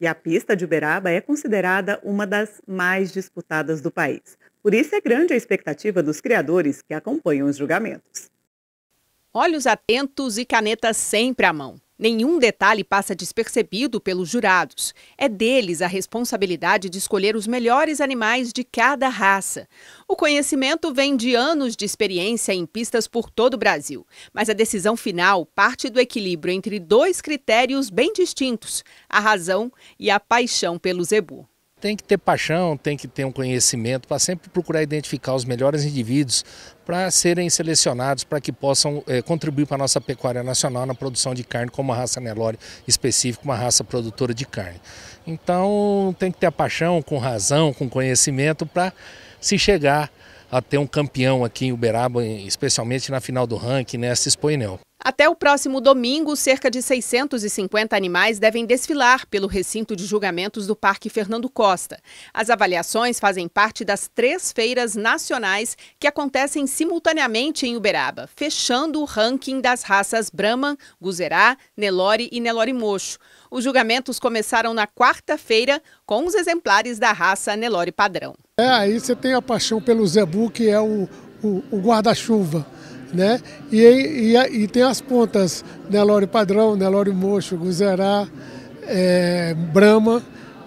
E a pista de Uberaba é considerada uma das mais disputadas do país. Por isso é grande a expectativa dos criadores que acompanham os julgamentos. Olhos atentos e caneta sempre à mão. Nenhum detalhe passa despercebido pelos jurados. É deles a responsabilidade de escolher os melhores animais de cada raça. O conhecimento vem de anos de experiência em pistas por todo o Brasil, mas a decisão final parte do equilíbrio entre dois critérios bem distintos: a razão e a paixão pelo zebu tem que ter paixão, tem que ter um conhecimento para sempre procurar identificar os melhores indivíduos para serem selecionados para que possam é, contribuir para a nossa pecuária nacional na produção de carne como a raça Nelore específica, uma raça produtora de carne. Então tem que ter a paixão com razão, com conhecimento para se chegar a ter um campeão aqui em Uberaba, especialmente na final do ranking, nessa né? Expoenel. Até o próximo domingo, cerca de 650 animais devem desfilar pelo recinto de julgamentos do Parque Fernando Costa. As avaliações fazem parte das três feiras nacionais que acontecem simultaneamente em Uberaba, fechando o ranking das raças Brahman, Guzerá, Nelore e Nelore Mocho. Os julgamentos começaram na quarta-feira com os exemplares da raça Nelore Padrão. É, aí você tem a paixão pelo zebu, que é o, o, o guarda-chuva, né? E, e, e, tem as pontas, Nelório Padrão, Nelório Mocho, Guzerá, é, Brahma.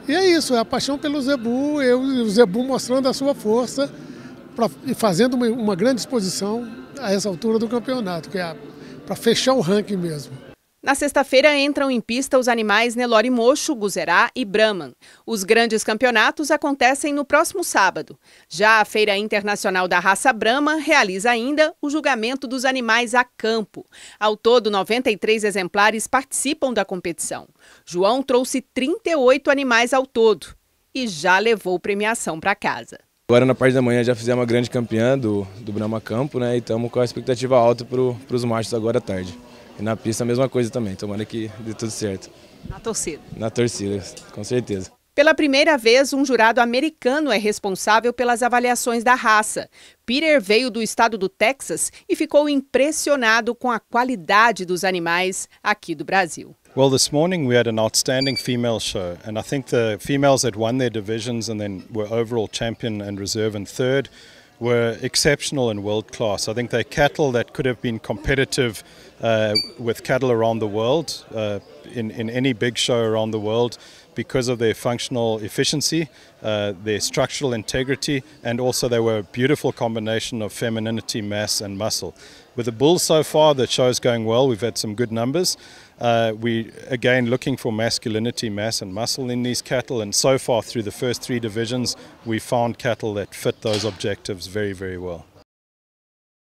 E é isso, é a paixão pelo zebu, eu, o zebu mostrando a sua força pra, e fazendo uma, uma grande exposição a essa altura do campeonato, que é para fechar o ranking mesmo. Na sexta-feira entram em pista os animais Nelore Mocho, Guzerá e Brahman. Os grandes campeonatos acontecem no próximo sábado. Já a Feira Internacional da Raça Brahma realiza ainda o julgamento dos animais a campo. Ao todo, 93 exemplares participam da competição. João trouxe 38 animais ao todo e já levou premiação para casa. Agora na parte da manhã já fizemos a grande campeã do, do Brahma Campo né, e estamos com a expectativa alta para os machos agora à tarde. E na pista a mesma coisa também, tomara que dê tudo certo. Na torcida? Na torcida, com certeza. Pela primeira vez, um jurado americano é responsável pelas avaliações da raça. Peter veio do estado do Texas e ficou impressionado com a qualidade dos animais aqui do Brasil. Well, this morning we had an outstanding female show, and I think the females that won their divisions and then were overall champion and reserve in third were exceptional and world class. I think they're cattle that could have been competitive uh, with cattle around the world uh, in, in any big show around the world because of their functional efficiency, uh, their structural integrity, and also they were a beautiful combination of femininity, mass, and muscle. With the bulls so far, the show's going well. We've had some good numbers. Uh, we again looking for masculinity, mass, and muscle in these cattle, and so far through the first three divisions, we found cattle that fit those objectives very, very well.